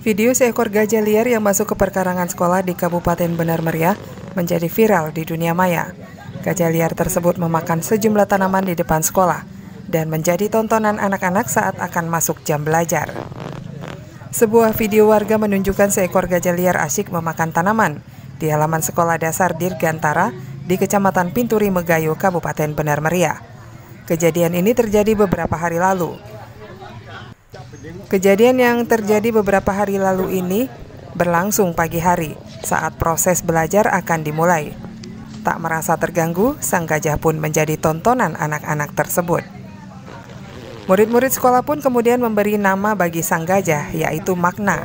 Video seekor gajah liar yang masuk ke perkarangan sekolah di Kabupaten Benar Meriah menjadi viral di dunia maya. Gajah liar tersebut memakan sejumlah tanaman di depan sekolah dan menjadi tontonan anak-anak saat akan masuk jam belajar. Sebuah video warga menunjukkan seekor gajah liar asyik memakan tanaman di halaman sekolah dasar Dirgantara, di Kecamatan Pinturi Megayu, Kabupaten Benar Meriah. Kejadian ini terjadi beberapa hari lalu. Kejadian yang terjadi beberapa hari lalu ini berlangsung pagi hari saat proses belajar akan dimulai. Tak merasa terganggu, sang gajah pun menjadi tontonan anak-anak tersebut. Murid-murid sekolah pun kemudian memberi nama bagi sang gajah, yaitu Makna.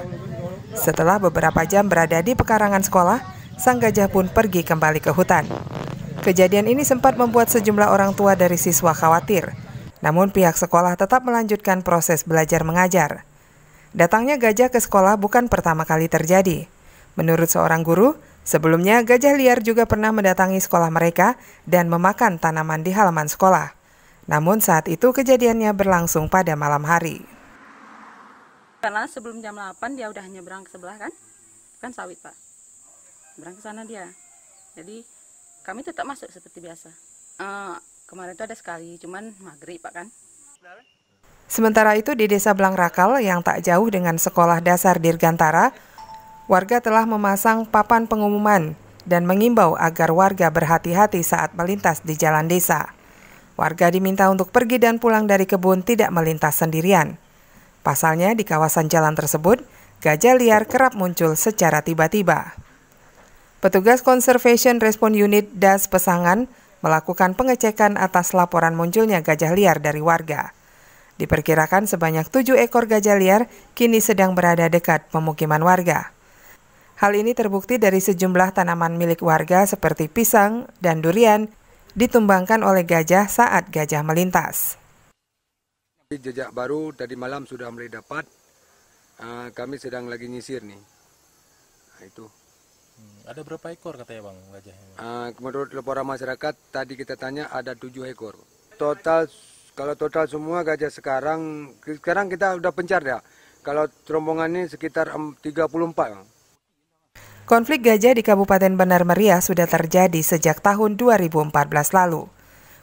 Setelah beberapa jam berada di pekarangan sekolah, sang gajah pun pergi kembali ke hutan. Kejadian ini sempat membuat sejumlah orang tua dari siswa khawatir. Namun pihak sekolah tetap melanjutkan proses belajar mengajar. Datangnya gajah ke sekolah bukan pertama kali terjadi. Menurut seorang guru, sebelumnya gajah liar juga pernah mendatangi sekolah mereka dan memakan tanaman di halaman sekolah. Namun saat itu kejadiannya berlangsung pada malam hari. Karena sebelum jam 8 dia udah nyebrang ke sebelah kan? Kan sawit, Pak seberang ke sana dia jadi kami tetap masuk seperti biasa uh, kemarin itu ada sekali cuman maghrib pak kan Sementara itu di Desa Belang Rakal yang tak jauh dengan Sekolah Dasar Dirgantara, warga telah memasang papan pengumuman dan mengimbau agar warga berhati-hati saat melintas di jalan desa. Warga diminta untuk pergi dan pulang dari kebun tidak melintas sendirian. Pasalnya di kawasan jalan tersebut, gajah liar kerap muncul secara tiba-tiba. Petugas Conservation Response Unit DAS Pesangan melakukan pengecekan atas laporan munculnya gajah liar dari warga. Diperkirakan sebanyak tujuh ekor gajah liar kini sedang berada dekat pemukiman warga. Hal ini terbukti dari sejumlah tanaman milik warga seperti pisang dan durian ditumbangkan oleh gajah saat gajah melintas. Jejak baru tadi malam sudah mulai dapat. Ah, kami sedang lagi nyisir nih. Nah, itu. Hmm, ada berapa ekor katanya bang gajahnya? Bang? Uh, menurut laporan masyarakat tadi kita tanya ada tujuh ekor. Total kalau total semua gajah sekarang sekarang kita udah pencar ya. Kalau rombongan ini sekitar 34 bang. Konflik gajah di Kabupaten Benar Meriah sudah terjadi sejak tahun 2014 lalu.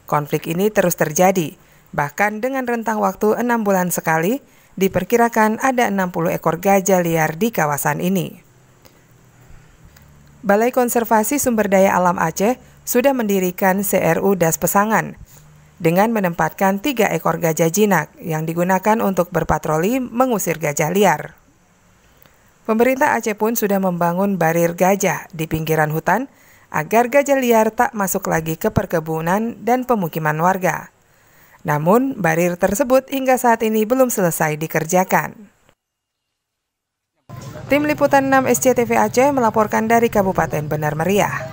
Konflik ini terus terjadi, bahkan dengan rentang waktu enam bulan sekali, diperkirakan ada 60 ekor gajah liar di kawasan ini. Balai Konservasi Sumber Daya Alam Aceh sudah mendirikan CRU Das Pesangan dengan menempatkan tiga ekor gajah jinak yang digunakan untuk berpatroli mengusir gajah liar. Pemerintah Aceh pun sudah membangun barir gajah di pinggiran hutan agar gajah liar tak masuk lagi ke perkebunan dan pemukiman warga. Namun, barir tersebut hingga saat ini belum selesai dikerjakan. Tim Liputan 6 SCTV Aceh melaporkan dari Kabupaten Benar Meriah.